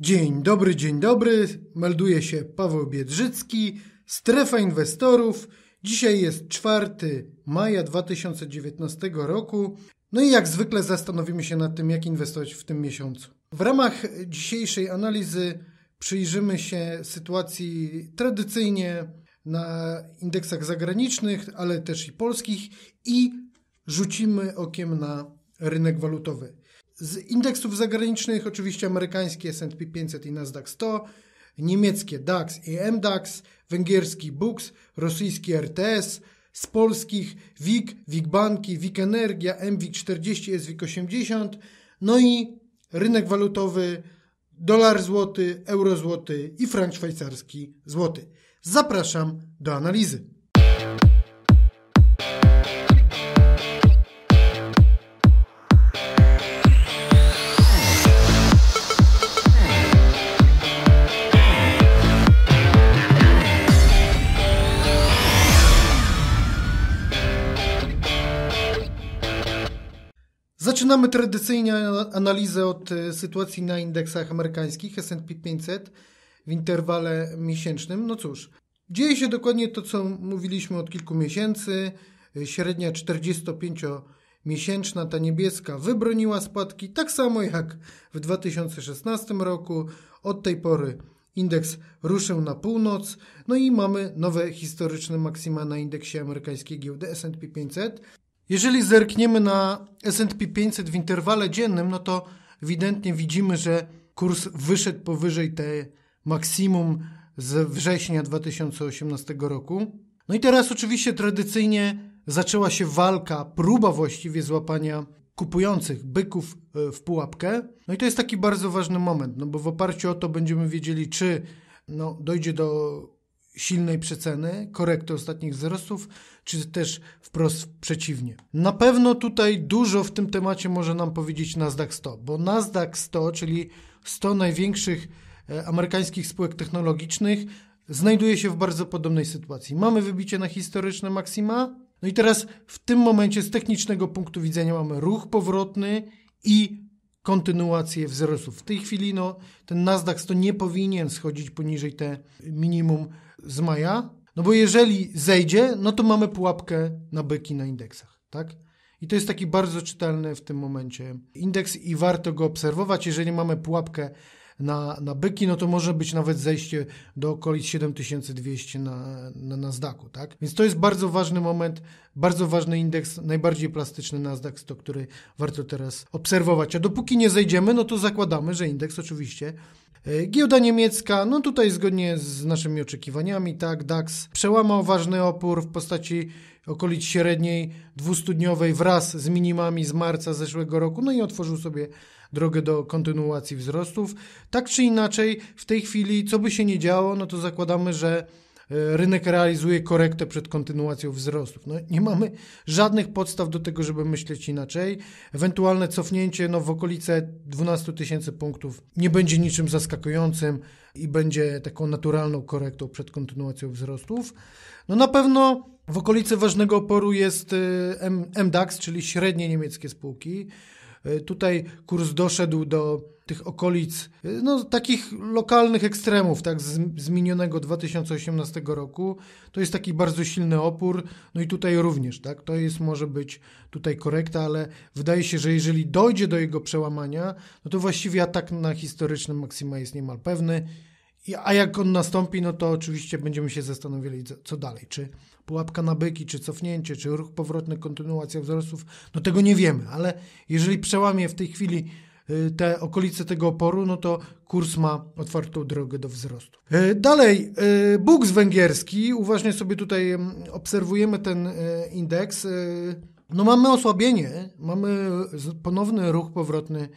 Dzień dobry, dzień dobry. Melduje się Paweł Biedrzycki, strefa inwestorów. Dzisiaj jest 4 maja 2019 roku. No i jak zwykle zastanowimy się nad tym, jak inwestować w tym miesiącu. W ramach dzisiejszej analizy przyjrzymy się sytuacji tradycyjnie na indeksach zagranicznych, ale też i polskich i rzucimy okiem na rynek walutowy. Z indeksów zagranicznych oczywiście amerykańskie S&P 500 i Nasdaq 100, niemieckie DAX i MDAX, węgierski BUX, rosyjski RTS, z polskich WIG, WIG Banki, WIG Energia, MWIG40, SWIG80, no i rynek walutowy dolar złoty, euro złoty i frank szwajcarski złoty. Zapraszam do analizy. Zaczynamy tradycyjnie analizę od e, sytuacji na indeksach amerykańskich S&P 500 w interwale miesięcznym. No cóż, dzieje się dokładnie to, co mówiliśmy od kilku miesięcy. E, średnia 45-miesięczna, ta niebieska, wybroniła spadki, tak samo jak w 2016 roku. Od tej pory indeks ruszył na północ, no i mamy nowe historyczne maksima na indeksie amerykańskiej giełdy S&P 500. Jeżeli zerkniemy na S&P 500 w interwale dziennym, no to ewidentnie widzimy, że kurs wyszedł powyżej te maksimum z września 2018 roku. No i teraz oczywiście tradycyjnie zaczęła się walka, próba właściwie złapania kupujących byków e, w pułapkę. No i to jest taki bardzo ważny moment, no bo w oparciu o to będziemy wiedzieli, czy no, dojdzie do silnej przeceny, korekty ostatnich wzrostów, czy też wprost przeciwnie. Na pewno tutaj dużo w tym temacie może nam powiedzieć Nasdaq 100, bo Nasdaq 100, czyli 100 największych e, amerykańskich spółek technologicznych, znajduje się w bardzo podobnej sytuacji. Mamy wybicie na historyczne maksima, no i teraz w tym momencie z technicznego punktu widzenia mamy ruch powrotny i kontynuację wzrostu. W tej chwili no, ten Nasdaq 100 nie powinien schodzić poniżej te minimum z maja, no bo jeżeli zejdzie, no to mamy pułapkę na byki na indeksach, tak? I to jest taki bardzo czytelny w tym momencie indeks i warto go obserwować. Jeżeli mamy pułapkę na, na byki, no to może być nawet zejście do okolic 7200 na, na Nasdaqu, tak? Więc to jest bardzo ważny moment, bardzo ważny indeks, najbardziej plastyczny Nasdaq, to który warto teraz obserwować. A dopóki nie zejdziemy, no to zakładamy, że indeks oczywiście E, giełda niemiecka, no tutaj zgodnie z naszymi oczekiwaniami, tak, DAX przełamał ważny opór w postaci okolic średniej dwustudniowej wraz z minimami z marca zeszłego roku, no i otworzył sobie drogę do kontynuacji wzrostów. Tak czy inaczej, w tej chwili, co by się nie działo, no to zakładamy, że E, rynek realizuje korektę przed kontynuacją wzrostów. No, nie mamy żadnych podstaw do tego, żeby myśleć inaczej. Ewentualne cofnięcie no, w okolice 12 tysięcy punktów nie będzie niczym zaskakującym i będzie taką naturalną korektą przed kontynuacją wzrostów. No na pewno w okolicy ważnego oporu jest e, MDAX, czyli średnie niemieckie spółki. E, tutaj kurs doszedł do tych okolic, e, no takich lokalnych ekstremów, tak, z, z minionego 2018 roku. To jest taki bardzo silny opór, no i tutaj również, tak, to jest, może być tutaj korekta, ale wydaje się, że jeżeli dojdzie do jego przełamania, no to właściwie atak na historyczny maksima jest niemal pewny a jak on nastąpi, no to oczywiście będziemy się zastanawiali, co dalej. Czy pułapka na byki, czy cofnięcie, czy ruch powrotny, kontynuacja wzrostów. No tego nie wiemy, ale jeżeli przełamie w tej chwili y, te okolice tego oporu, no to kurs ma otwartą drogę do wzrostu. Y, dalej, y, Bugs węgierski, uważnie sobie tutaj mm, obserwujemy ten indeks. No mamy osłabienie, mamy ponowny ruch powrotny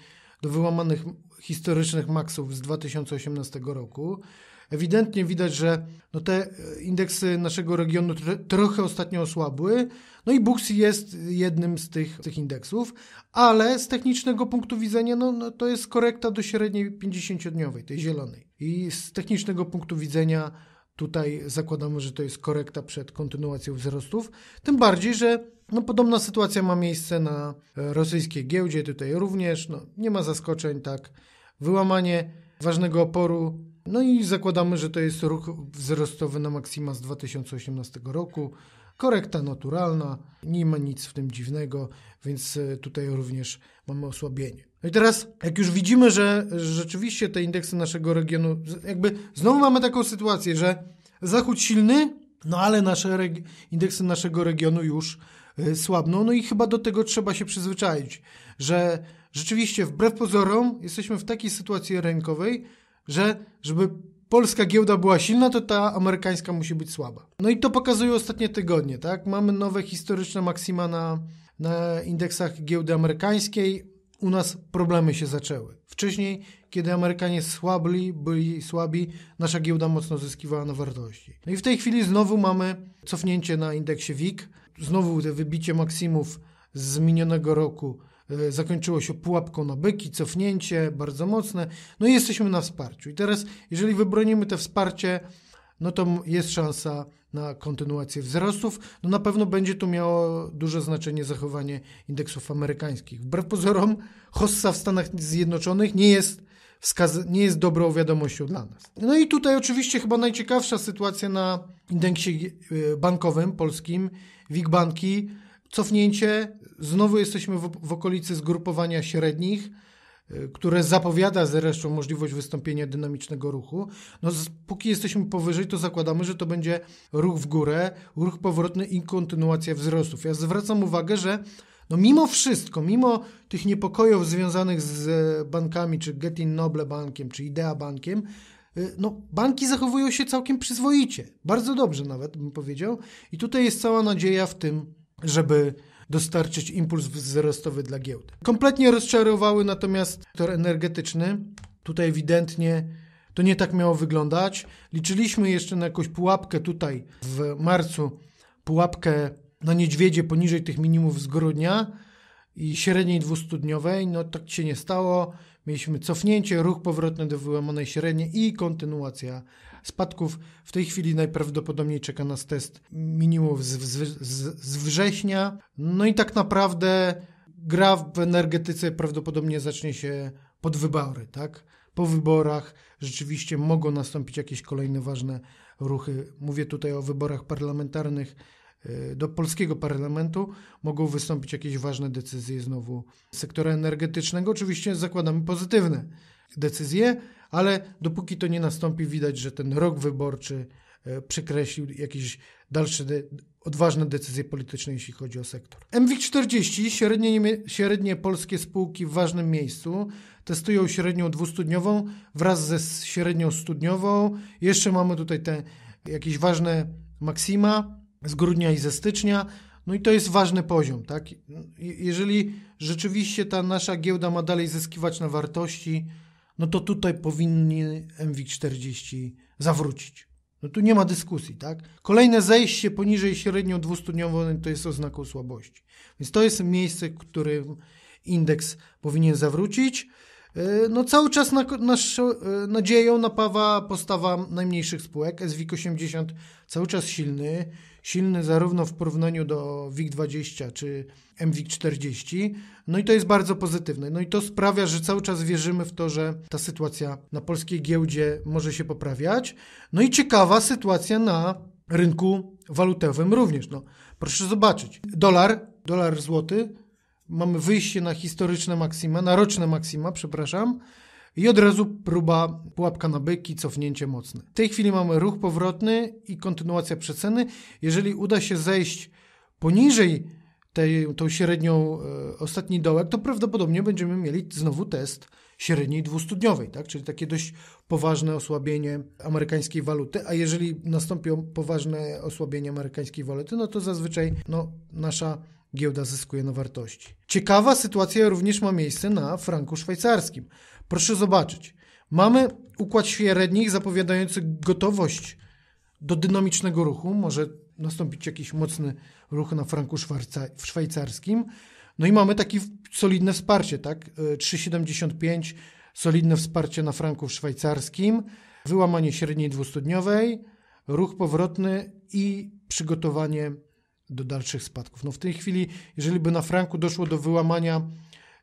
do wyłamanych historycznych maksów z 2018 roku. Ewidentnie widać, że no te e, indeksy naszego regionu trochę ostatnio osłabły. No i Bux jest jednym z tych, tych indeksów, ale z technicznego punktu widzenia no, no to jest korekta do średniej 50-dniowej, tej zielonej. I z technicznego punktu widzenia tutaj zakładamy, że to jest korekta przed kontynuacją wzrostów. Tym bardziej, że no, podobna sytuacja ma miejsce na e, rosyjskiej giełdzie, tutaj również no, nie ma zaskoczeń, tak. Wyłamanie ważnego oporu, no i zakładamy, że to jest ruch wzrostowy na maksima z 2018 roku. Korekta naturalna, nie ma nic w tym dziwnego, więc e, tutaj również mamy osłabienie. No i teraz, jak już widzimy, że rzeczywiście te indeksy naszego regionu, jakby znowu mamy taką sytuację, że zachód silny, no ale nasze reg- indeksy naszego regionu już e, słabną, no i chyba do tego trzeba się przyzwyczaić, że rzeczywiście wbrew pozorom jesteśmy w takiej sytuacji rynkowej, że żeby polska giełda była silna, to ta amerykańska musi być słaba. No i to pokazują ostatnie tygodnie, tak? Mamy nowe historyczne maksima na, na indeksach giełdy amerykańskiej. U nas problemy się zaczęły. Wcześniej, kiedy Amerykanie słabli, byli słabi, nasza giełda mocno zyskiwała na wartości. No i w tej chwili znowu mamy cofnięcie na indeksie WIG, znowu te wybicie maksimów z minionego roku E, zakończyło się pułapką na byki, cofnięcie bardzo mocne, no i jesteśmy na wsparciu. I teraz, jeżeli wybronimy to wsparcie, no to jest szansa na kontynuację wzrostów. No na pewno będzie tu miało duże znaczenie zachowanie indeksów amerykańskich. Wbrew pozorom, hossa w Stanach Zjednoczonych nie jest wskaz- nie jest dobrą wiadomością dla nas. No i tutaj oczywiście chyba najciekawsza sytuacja na indeksie e, bankowym polskim. WIG banki cofnięcie, znowu jesteśmy w, w okolicy zgrupowania średnich, y, które zapowiada zresztą możliwość wystąpienia dynamicznego ruchu. No, póki jesteśmy powyżej, to zakładamy, że to będzie ruch w górę, ruch powrotny i kontynuacja wzrostów. Ja zwracam uwagę, że no, mimo wszystko, mimo tych niepokojów związanych z e, bankami, czy Getin Noble Bankiem, czy Idea Bankiem, y, no, banki zachowują się całkiem przyzwoicie, bardzo dobrze nawet bym powiedział, i tutaj jest cała nadzieja w tym żeby dostarczyć impuls wzrostowy dla giełdy. Kompletnie rozczarowały natomiast sektor energetyczny. Tutaj ewidentnie to nie tak miało wyglądać. Liczyliśmy jeszcze na jakąś pułapkę tutaj w marcu, pułapkę na niedźwiedzie poniżej tych minimów z grudnia i średniej dwustudniowej. No tak się nie stało. Mieliśmy cofnięcie, ruch powrotny do wyłamanej średniej i kontynuacja spadków. W tej chwili najprawdopodobniej czeka nas test minimów z, z, z września. No i tak naprawdę gra w energetyce prawdopodobnie zacznie się pod wybory, tak? Po wyborach rzeczywiście mogą nastąpić jakieś kolejne ważne ruchy. Mówię tutaj o wyborach parlamentarnych E, do polskiego parlamentu mogą wystąpić jakieś ważne decyzje znowu sektora energetycznego. Oczywiście zakładamy pozytywne decyzje, ale dopóki to nie nastąpi, widać, że ten rok wyborczy e, przekreślił jakieś dalsze de odważne decyzje polityczne, jeśli chodzi o sektor. mw 40 średnie, średnie polskie spółki w ważnym miejscu, testują średnią dwustudniową wraz ze średnią studniową. Jeszcze mamy tutaj te jakieś ważne maksima, z grudnia i ze stycznia. No i to jest ważny poziom, tak? Jeżeli rzeczywiście ta nasza giełda ma dalej zyskiwać na wartości, no to tutaj powinni mw 40 zawrócić. No tu nie ma dyskusji, tak? Kolejne zejście poniżej średnio dwustudniową to jest oznaką słabości. Więc to jest miejsce, w którym indeks powinien zawrócić. E, no cały czas na, naszą e, nadzieją napawa postawa najmniejszych spółek. SWIK 80 cały czas silny. Silny zarówno w porównaniu do WIG20 czy MWIG40. No i to jest bardzo pozytywne. No i to sprawia, że cały czas wierzymy w to, że ta sytuacja na polskiej giełdzie może się poprawiać. No i ciekawa sytuacja na rynku walutowym również. No, proszę zobaczyć. Dolar, dolar złoty mamy wyjście na historyczne maksima, na roczne maksima, przepraszam, i od razu próba pułapka na byki, cofnięcie mocne. W tej chwili mamy ruch powrotny i kontynuacja przeceny. Jeżeli uda się zejść poniżej tej, tą średnią, e, ostatni dołek, to prawdopodobnie będziemy mieli znowu test średniej dwustudniowej, tak? czyli takie dość poważne osłabienie amerykańskiej waluty, a jeżeli nastąpią poważne osłabienie amerykańskiej waluty, no to zazwyczaj no, nasza Giełda zyskuje na wartości. Ciekawa sytuacja również ma miejsce na franku szwajcarskim. Proszę zobaczyć. Mamy układ średnich zapowiadający gotowość do dynamicznego ruchu. Może nastąpić jakiś mocny ruch na franku szwajcarskim. No i mamy takie solidne wsparcie, tak? 3,75, e, solidne wsparcie na franku szwajcarskim, wyłamanie średniej dwustudniowej, ruch powrotny i przygotowanie do dalszych spadków. No w tej chwili, jeżeli by na franku doszło do wyłamania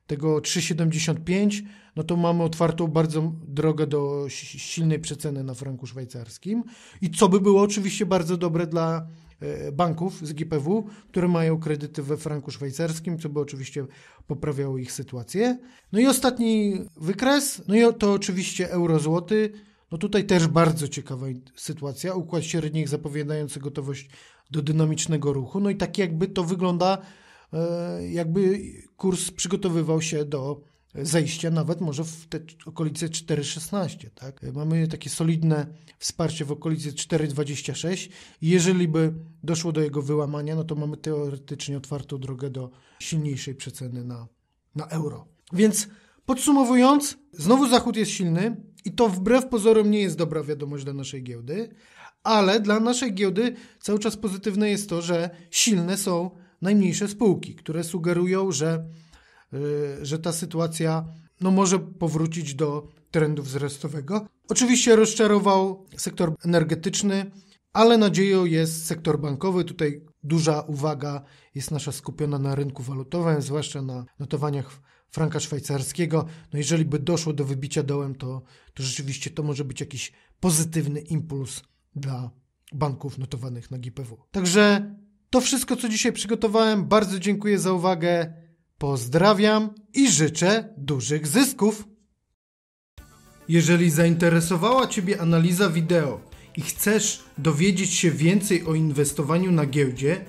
tego 3,75, no to mamy otwartą bardzo drogę do silnej przeceny na franku szwajcarskim. I co by było oczywiście bardzo dobre dla e, banków z GPW, które mają kredyty we franku szwajcarskim, co by oczywiście poprawiało ich sytuację. No i ostatni wykres, no i to oczywiście euro złoty. No tutaj też bardzo ciekawa sytuacja. Układ średnich zapowiadający gotowość do dynamicznego ruchu. No i tak jakby to wygląda, e, jakby kurs przygotowywał się do zejścia, nawet może w te okolice 4,16. Tak? Mamy takie solidne wsparcie w okolicy 4,26. Jeżeli by doszło do jego wyłamania, no to mamy teoretycznie otwartą drogę do silniejszej przeceny na, na euro. Więc podsumowując, znowu Zachód jest silny, i to wbrew pozorom nie jest dobra wiadomość dla naszej giełdy, ale dla naszej giełdy cały czas pozytywne jest to, że silne są najmniejsze spółki, które sugerują, że, y, że ta sytuacja no, może powrócić do trendu wzrostowego. Oczywiście rozczarował sektor energetyczny, ale nadzieją jest sektor bankowy. Tutaj duża uwaga jest nasza skupiona na rynku walutowym, zwłaszcza na notowaniach franka szwajcarskiego. No jeżeli by doszło do wybicia dołem, to, to rzeczywiście to może być jakiś pozytywny impuls dla banków notowanych na GPW. Także to wszystko, co dzisiaj przygotowałem. Bardzo dziękuję za uwagę. Pozdrawiam i życzę dużych zysków. Jeżeli zainteresowała Ciebie analiza wideo i chcesz dowiedzieć się więcej o inwestowaniu na giełdzie,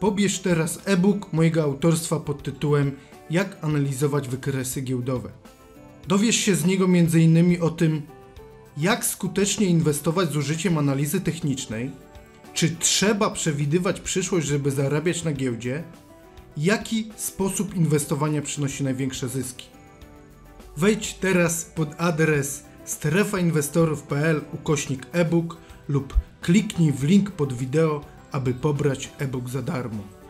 pobierz teraz e-book mojego autorstwa pod tytułem jak analizować wykresy giełdowe. Dowiesz się z niego m.in. o tym, jak skutecznie inwestować z użyciem analizy technicznej, czy trzeba przewidywać przyszłość, żeby zarabiać na giełdzie, jaki sposób inwestowania przynosi największe zyski. Wejdź teraz pod adres strefainwestorów.pl ukośnik e-book lub kliknij w link pod wideo, aby pobrać e-book za darmo.